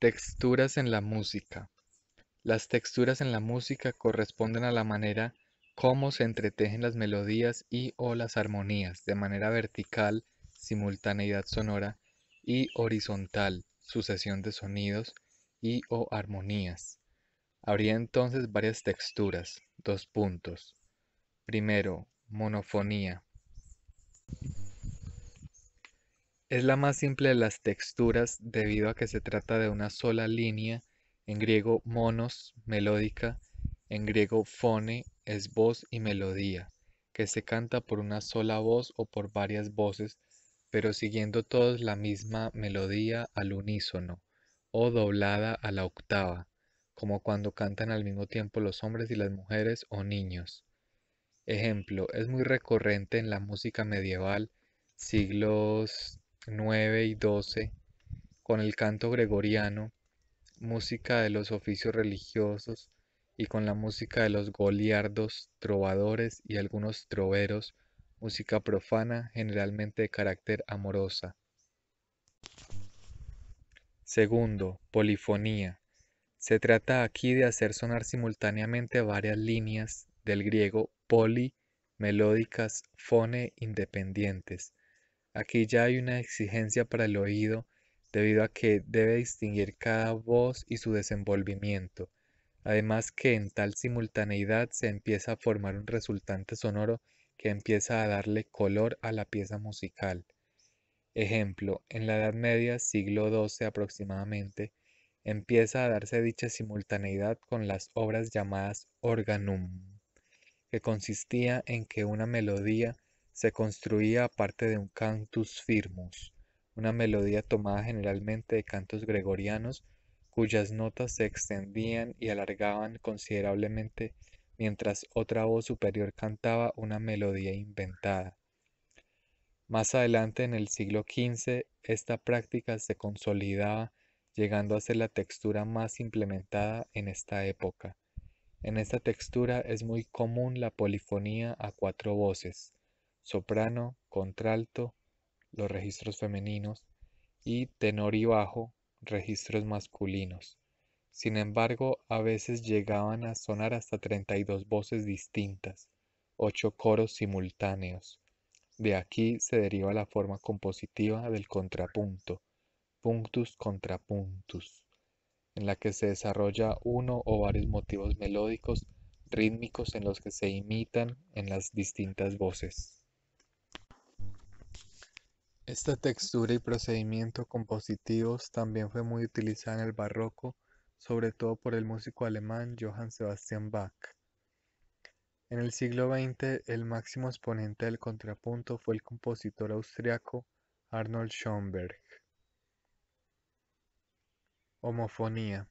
Texturas en la música. Las texturas en la música corresponden a la manera cómo se entretejen las melodías y o las armonías de manera vertical, simultaneidad sonora, y horizontal, sucesión de sonidos y o armonías. Habría entonces varias texturas, dos puntos. Primero, monofonía, Es la más simple de las texturas debido a que se trata de una sola línea, en griego monos, melódica, en griego fone, es voz y melodía, que se canta por una sola voz o por varias voces, pero siguiendo todos la misma melodía al unísono, o doblada a la octava, como cuando cantan al mismo tiempo los hombres y las mujeres o niños. Ejemplo, es muy recurrente en la música medieval, siglos 9 y 12 con el canto gregoriano, música de los oficios religiosos y con la música de los goliardos, trovadores y algunos troveros, música profana generalmente de carácter amorosa. Segundo, polifonía. Se trata aquí de hacer sonar simultáneamente varias líneas del griego poli, melódicas, fone, independientes, Aquí ya hay una exigencia para el oído debido a que debe distinguir cada voz y su desenvolvimiento, además que en tal simultaneidad se empieza a formar un resultante sonoro que empieza a darle color a la pieza musical. Ejemplo, en la Edad Media, siglo XII aproximadamente, empieza a darse dicha simultaneidad con las obras llamadas organum, que consistía en que una melodía se construía aparte parte de un cantus firmus, una melodía tomada generalmente de cantos gregorianos cuyas notas se extendían y alargaban considerablemente mientras otra voz superior cantaba una melodía inventada. Más adelante en el siglo XV esta práctica se consolidaba llegando a ser la textura más implementada en esta época. En esta textura es muy común la polifonía a cuatro voces, soprano, contralto, los registros femeninos, y tenor y bajo, registros masculinos. Sin embargo, a veces llegaban a sonar hasta 32 voces distintas, ocho coros simultáneos. De aquí se deriva la forma compositiva del contrapunto, punctus contrapuntus, en la que se desarrolla uno o varios motivos melódicos rítmicos en los que se imitan en las distintas voces. Esta textura y procedimiento compositivos también fue muy utilizada en el barroco, sobre todo por el músico alemán Johann Sebastian Bach. En el siglo XX, el máximo exponente del contrapunto fue el compositor austriaco Arnold Schoenberg. Homofonía.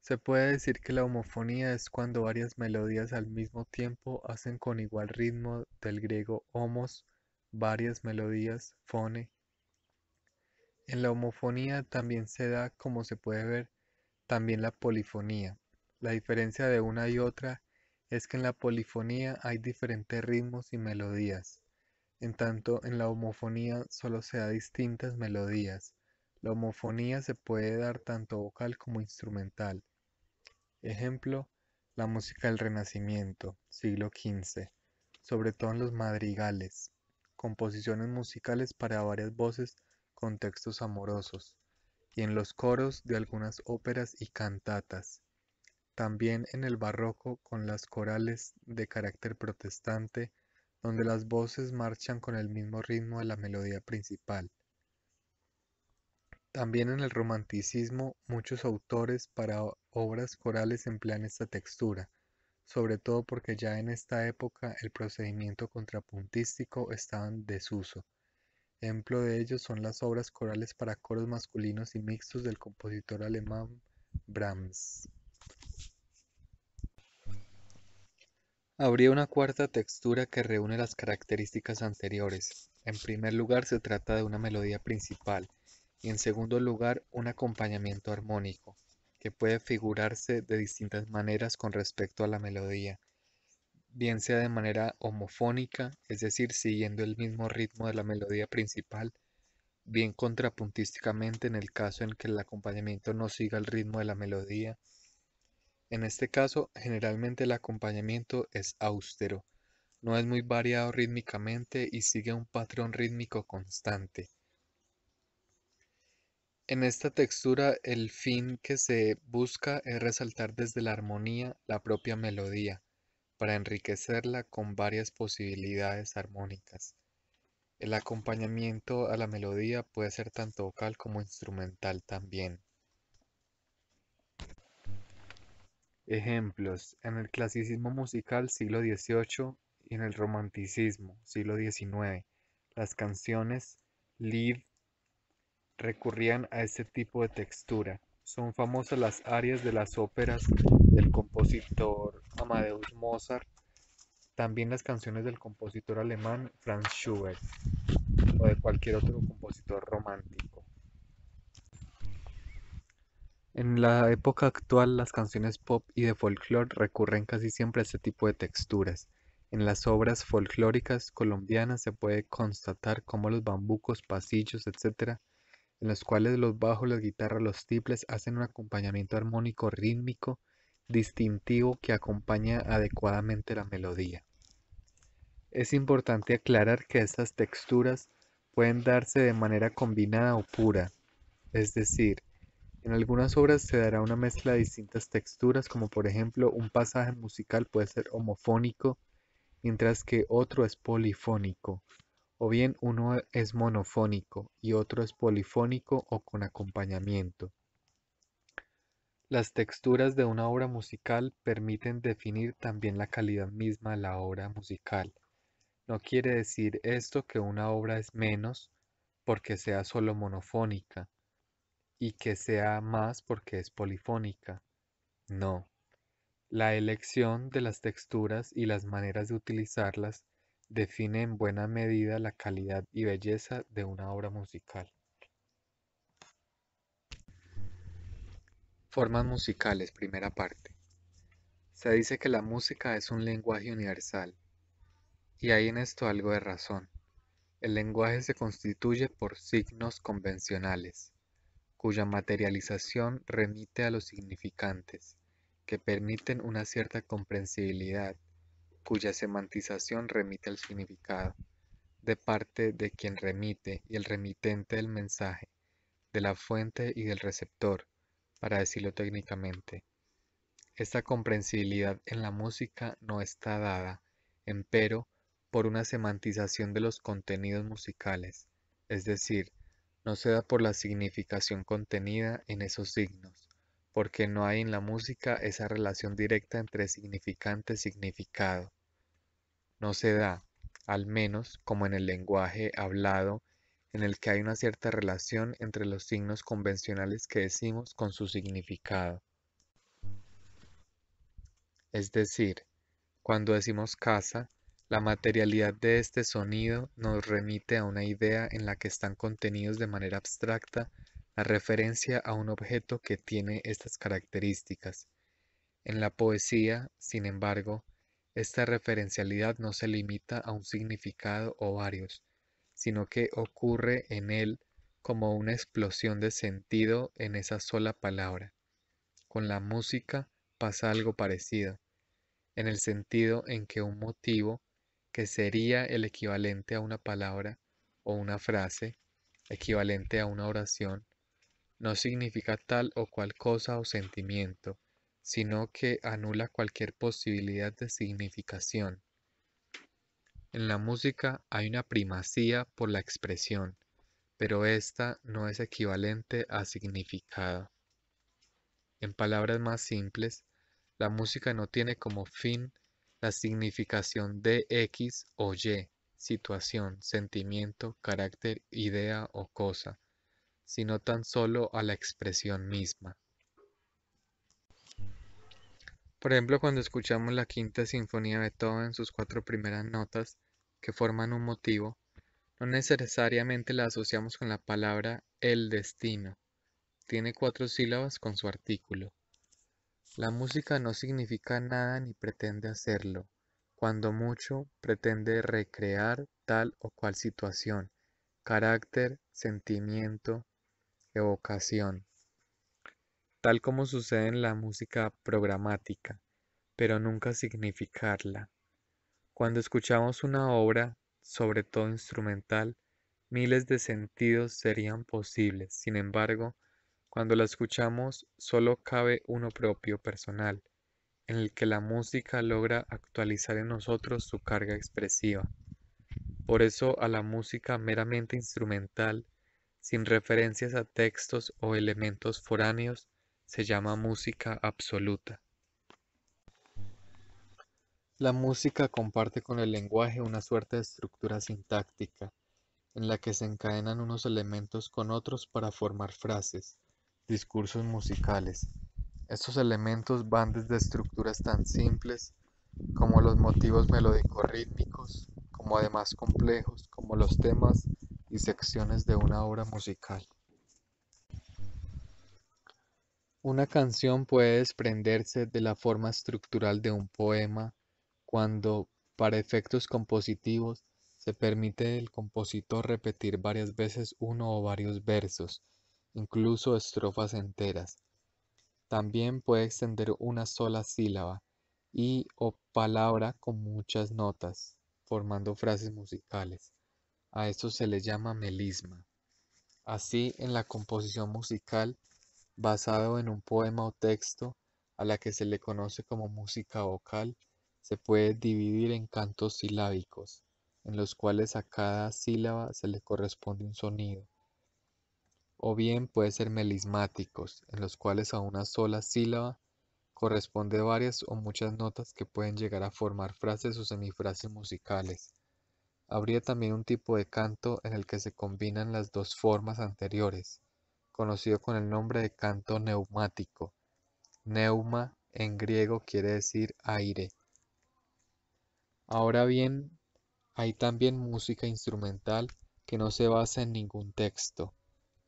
Se puede decir que la homofonía es cuando varias melodías al mismo tiempo hacen con igual ritmo del griego homos varias melodías, fone. En la homofonía también se da, como se puede ver, también la polifonía. La diferencia de una y otra es que en la polifonía hay diferentes ritmos y melodías, en tanto en la homofonía solo se da distintas melodías. La homofonía se puede dar tanto vocal como instrumental. Ejemplo, la música del Renacimiento, siglo XV, sobre todo en los madrigales composiciones musicales para varias voces con textos amorosos, y en los coros de algunas óperas y cantatas. También en el barroco con las corales de carácter protestante, donde las voces marchan con el mismo ritmo de la melodía principal. También en el romanticismo muchos autores para obras corales emplean esta textura, sobre todo porque ya en esta época el procedimiento contrapuntístico estaba en desuso. Ejemplo de ello son las obras corales para coros masculinos y mixtos del compositor alemán Brahms. Habría una cuarta textura que reúne las características anteriores. En primer lugar, se trata de una melodía principal y en segundo lugar, un acompañamiento armónico que puede figurarse de distintas maneras con respecto a la melodía, bien sea de manera homofónica, es decir, siguiendo el mismo ritmo de la melodía principal, bien contrapuntísticamente en el caso en que el acompañamiento no siga el ritmo de la melodía. En este caso, generalmente el acompañamiento es austero, no es muy variado rítmicamente y sigue un patrón rítmico constante. En esta textura el fin que se busca es resaltar desde la armonía la propia melodía, para enriquecerla con varias posibilidades armónicas. El acompañamiento a la melodía puede ser tanto vocal como instrumental también. Ejemplos. En el clasicismo musical siglo XVIII y en el romanticismo siglo XIX, las canciones live recurrían a este tipo de textura. Son famosas las áreas de las óperas del compositor Amadeus Mozart, también las canciones del compositor alemán Franz Schubert o de cualquier otro compositor romántico. En la época actual las canciones pop y de folklore recurren casi siempre a este tipo de texturas. En las obras folclóricas colombianas se puede constatar cómo los bambucos, pasillos, etc., en los cuales los bajos, las guitarras, los tiples hacen un acompañamiento armónico rítmico distintivo que acompaña adecuadamente la melodía. Es importante aclarar que estas texturas pueden darse de manera combinada o pura, es decir, en algunas obras se dará una mezcla de distintas texturas, como por ejemplo un pasaje musical puede ser homofónico, mientras que otro es polifónico o bien uno es monofónico y otro es polifónico o con acompañamiento. Las texturas de una obra musical permiten definir también la calidad misma de la obra musical. No quiere decir esto que una obra es menos porque sea solo monofónica y que sea más porque es polifónica. No. La elección de las texturas y las maneras de utilizarlas define en buena medida la calidad y belleza de una obra musical. Formas musicales, primera parte. Se dice que la música es un lenguaje universal, y hay en esto algo de razón. El lenguaje se constituye por signos convencionales, cuya materialización remite a los significantes, que permiten una cierta comprensibilidad cuya semantización remite al significado, de parte de quien remite y el remitente del mensaje, de la fuente y del receptor, para decirlo técnicamente. Esta comprensibilidad en la música no está dada, empero, por una semantización de los contenidos musicales, es decir, no se da por la significación contenida en esos signos, porque no hay en la música esa relación directa entre significante y significado. No se da, al menos como en el lenguaje hablado, en el que hay una cierta relación entre los signos convencionales que decimos con su significado. Es decir, cuando decimos casa, la materialidad de este sonido nos remite a una idea en la que están contenidos de manera abstracta referencia a un objeto que tiene estas características. En la poesía, sin embargo, esta referencialidad no se limita a un significado o varios, sino que ocurre en él como una explosión de sentido en esa sola palabra. Con la música pasa algo parecido, en el sentido en que un motivo, que sería el equivalente a una palabra o una frase, equivalente a una oración, no significa tal o cual cosa o sentimiento, sino que anula cualquier posibilidad de significación. En la música hay una primacía por la expresión, pero esta no es equivalente a significado. En palabras más simples, la música no tiene como fin la significación de X o Y, situación, sentimiento, carácter, idea o cosa, sino tan solo a la expresión misma. Por ejemplo, cuando escuchamos la quinta sinfonía de Beethoven, sus cuatro primeras notas, que forman un motivo, no necesariamente la asociamos con la palabra el destino. Tiene cuatro sílabas con su artículo. La música no significa nada ni pretende hacerlo. Cuando mucho, pretende recrear tal o cual situación, carácter, sentimiento, evocación, tal como sucede en la música programática, pero nunca significarla. Cuando escuchamos una obra, sobre todo instrumental, miles de sentidos serían posibles. Sin embargo, cuando la escuchamos solo cabe uno propio personal, en el que la música logra actualizar en nosotros su carga expresiva. Por eso a la música meramente instrumental sin referencias a textos o elementos foráneos, se llama música absoluta. La música comparte con el lenguaje una suerte de estructura sintáctica, en la que se encadenan unos elementos con otros para formar frases, discursos musicales. Estos elementos van desde estructuras tan simples como los motivos melódico-rítmicos, como además complejos, como los temas y secciones de una obra musical. Una canción puede desprenderse de la forma estructural de un poema cuando, para efectos compositivos, se permite al compositor repetir varias veces uno o varios versos, incluso estrofas enteras. También puede extender una sola sílaba y o palabra con muchas notas, formando frases musicales. A esto se le llama melisma. Así, en la composición musical, basado en un poema o texto, a la que se le conoce como música vocal, se puede dividir en cantos silábicos, en los cuales a cada sílaba se le corresponde un sonido. O bien puede ser melismáticos, en los cuales a una sola sílaba corresponde varias o muchas notas que pueden llegar a formar frases o semifrases musicales. Habría también un tipo de canto en el que se combinan las dos formas anteriores, conocido con el nombre de canto neumático. Neuma en griego quiere decir aire. Ahora bien, hay también música instrumental que no se basa en ningún texto,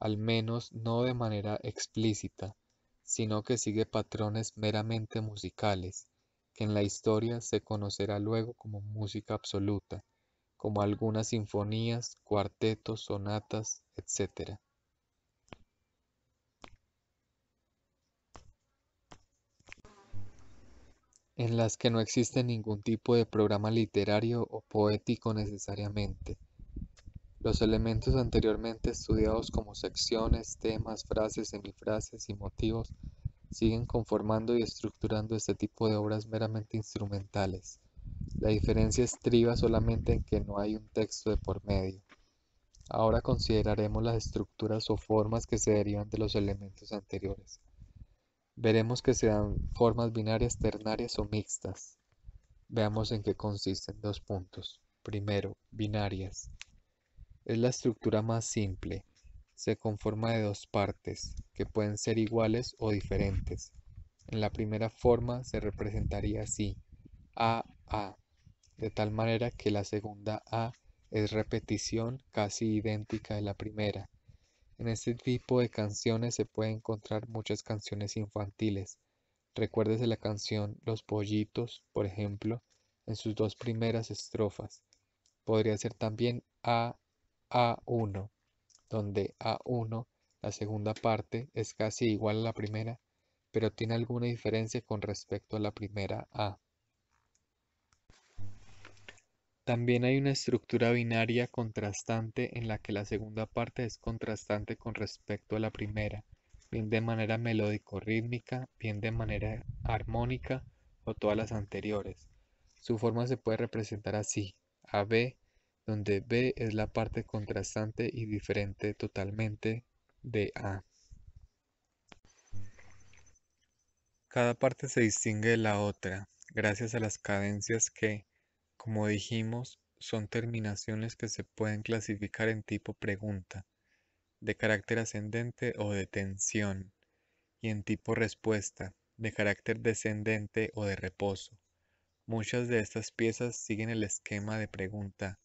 al menos no de manera explícita, sino que sigue patrones meramente musicales, que en la historia se conocerá luego como música absoluta como algunas sinfonías, cuartetos, sonatas, etc. en las que no existe ningún tipo de programa literario o poético necesariamente. Los elementos anteriormente estudiados como secciones, temas, frases, semifrases y motivos siguen conformando y estructurando este tipo de obras meramente instrumentales. La diferencia estriba solamente en que no hay un texto de por medio. Ahora consideraremos las estructuras o formas que se derivan de los elementos anteriores. Veremos que se dan formas binarias, ternarias o mixtas. Veamos en qué consisten dos puntos. Primero, binarias. Es la estructura más simple. Se conforma de dos partes, que pueden ser iguales o diferentes. En la primera forma se representaría así. A, A, de tal manera que la segunda A es repetición casi idéntica de la primera. En este tipo de canciones se puede encontrar muchas canciones infantiles. Recuérdese la canción Los pollitos, por ejemplo, en sus dos primeras estrofas. Podría ser también A A1, donde A1, la segunda parte, es casi igual a la primera, pero tiene alguna diferencia con respecto a la primera A. También hay una estructura binaria contrastante en la que la segunda parte es contrastante con respecto a la primera, bien de manera melódico-rítmica, bien de manera armónica o todas las anteriores. Su forma se puede representar así, AB, donde B es la parte contrastante y diferente totalmente de A. Cada parte se distingue de la otra gracias a las cadencias que como dijimos, son terminaciones que se pueden clasificar en tipo pregunta, de carácter ascendente o de tensión, y en tipo respuesta, de carácter descendente o de reposo. Muchas de estas piezas siguen el esquema de pregunta.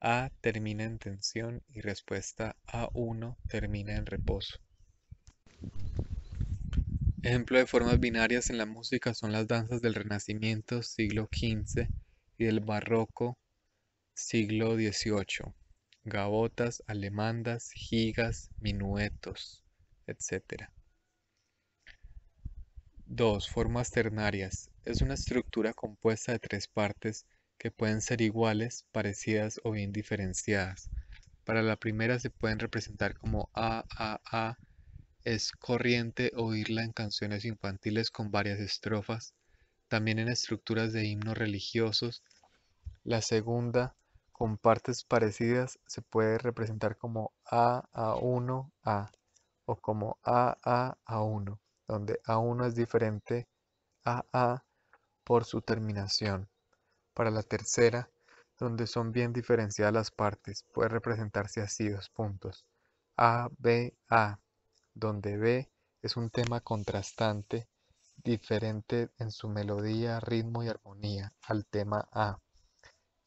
A termina en tensión y respuesta A1 termina en reposo. Ejemplo de formas binarias en la música son las danzas del Renacimiento, siglo XV, y barroco siglo XVIII, gavotas alemandas, gigas, minuetos, etc. 2. Formas ternarias. Es una estructura compuesta de tres partes que pueden ser iguales, parecidas o bien diferenciadas. Para la primera se pueden representar como AAA, es corriente oírla en canciones infantiles con varias estrofas, también en estructuras de himnos religiosos la segunda, con partes parecidas, se puede representar como A-A1-A o como a a 1 donde A1 es diferente a A por su terminación. Para la tercera, donde son bien diferenciadas las partes, puede representarse así dos puntos. A, B, A, donde B es un tema contrastante, diferente en su melodía, ritmo y armonía al tema A.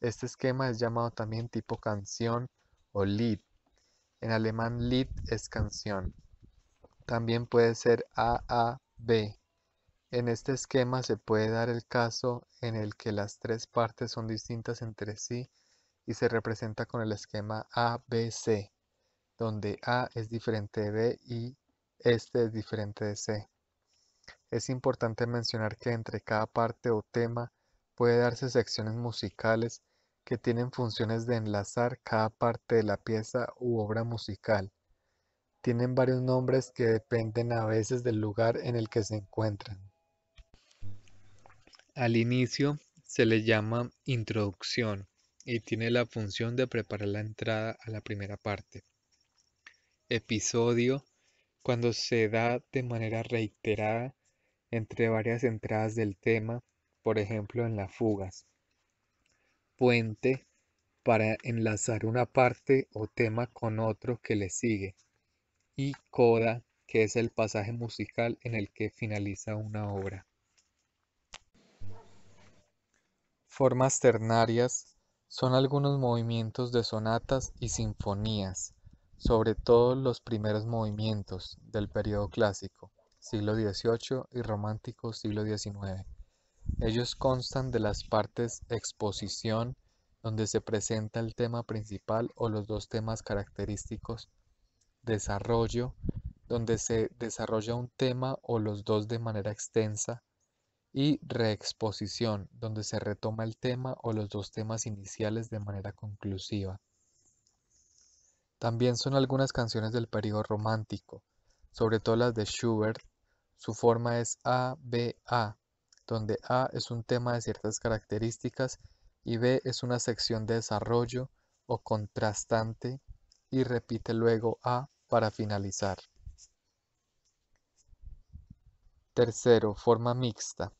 Este esquema es llamado también tipo canción o Lied. En alemán Lied es canción. También puede ser AAB. En este esquema se puede dar el caso en el que las tres partes son distintas entre sí y se representa con el esquema ABC, donde A es diferente de B y este es diferente de C. Es importante mencionar que entre cada parte o tema puede darse secciones musicales que tienen funciones de enlazar cada parte de la pieza u obra musical. Tienen varios nombres que dependen a veces del lugar en el que se encuentran. Al inicio se le llama introducción y tiene la función de preparar la entrada a la primera parte. Episodio cuando se da de manera reiterada entre varias entradas del tema, por ejemplo en las fugas puente para enlazar una parte o tema con otro que le sigue, y coda, que es el pasaje musical en el que finaliza una obra. Formas ternarias son algunos movimientos de sonatas y sinfonías, sobre todo los primeros movimientos del periodo clásico, siglo XVIII y romántico siglo XIX. Ellos constan de las partes exposición, donde se presenta el tema principal o los dos temas característicos, desarrollo, donde se desarrolla un tema o los dos de manera extensa, y reexposición, donde se retoma el tema o los dos temas iniciales de manera conclusiva. También son algunas canciones del periodo romántico, sobre todo las de Schubert. Su forma es A-B-A, donde A es un tema de ciertas características y B es una sección de desarrollo o contrastante y repite luego A para finalizar. Tercero, forma mixta.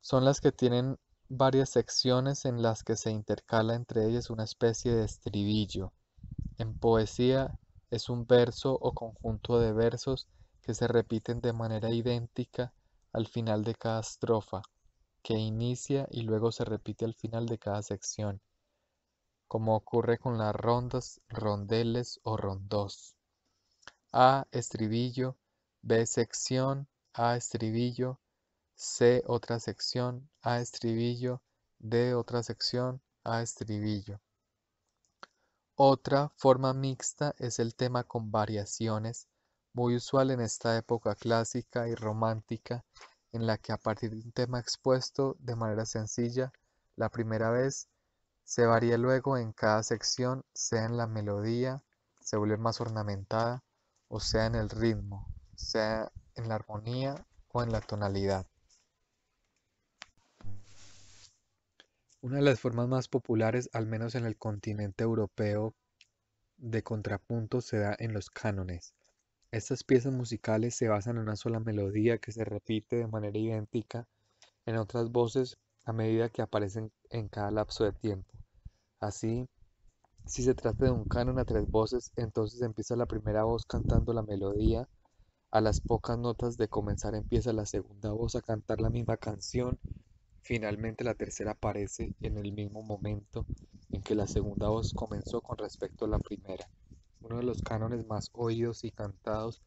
Son las que tienen varias secciones en las que se intercala entre ellas una especie de estribillo. En poesía es un verso o conjunto de versos que se repiten de manera idéntica al final de cada estrofa, que inicia y luego se repite al final de cada sección, como ocurre con las rondas, rondeles o rondos. A estribillo, B sección, A estribillo, C otra sección, A estribillo, D otra sección, A estribillo. Otra forma mixta es el tema con variaciones muy usual en esta época clásica y romántica en la que a partir de un tema expuesto de manera sencilla la primera vez, se varía luego en cada sección, sea en la melodía, se vuelve más ornamentada, o sea en el ritmo, sea en la armonía o en la tonalidad. Una de las formas más populares, al menos en el continente europeo, de contrapunto se da en los cánones, estas piezas musicales se basan en una sola melodía que se repite de manera idéntica en otras voces a medida que aparecen en cada lapso de tiempo. Así, si se trata de un canon a tres voces, entonces empieza la primera voz cantando la melodía, a las pocas notas de comenzar empieza la segunda voz a cantar la misma canción, finalmente la tercera aparece en el mismo momento en que la segunda voz comenzó con respecto a la primera cánones más oídos y cantados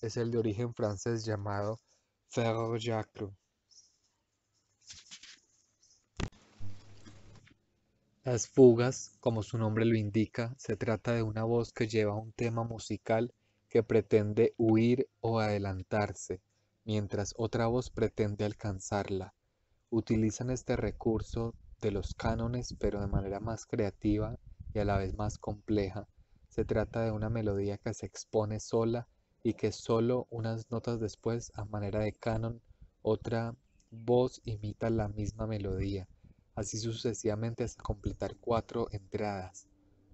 es el de origen francés llamado Ferro Jacques. Las fugas, como su nombre lo indica, se trata de una voz que lleva un tema musical que pretende huir o adelantarse, mientras otra voz pretende alcanzarla. Utilizan este recurso de los cánones, pero de manera más creativa y a la vez más compleja, se trata de una melodía que se expone sola y que solo unas notas después, a manera de canon, otra voz imita la misma melodía, así sucesivamente hasta completar cuatro entradas.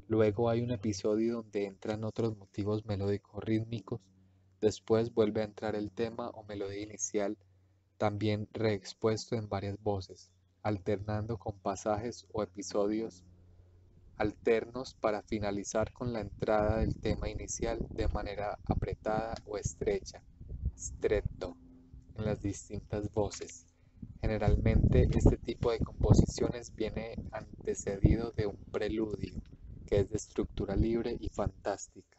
Luego hay un episodio donde entran otros motivos melódicos rítmicos, después vuelve a entrar el tema o melodía inicial, también reexpuesto en varias voces, alternando con pasajes o episodios alternos para finalizar con la entrada del tema inicial de manera apretada o estrecha, stretto, en las distintas voces. Generalmente este tipo de composiciones viene antecedido de un preludio, que es de estructura libre y fantástica.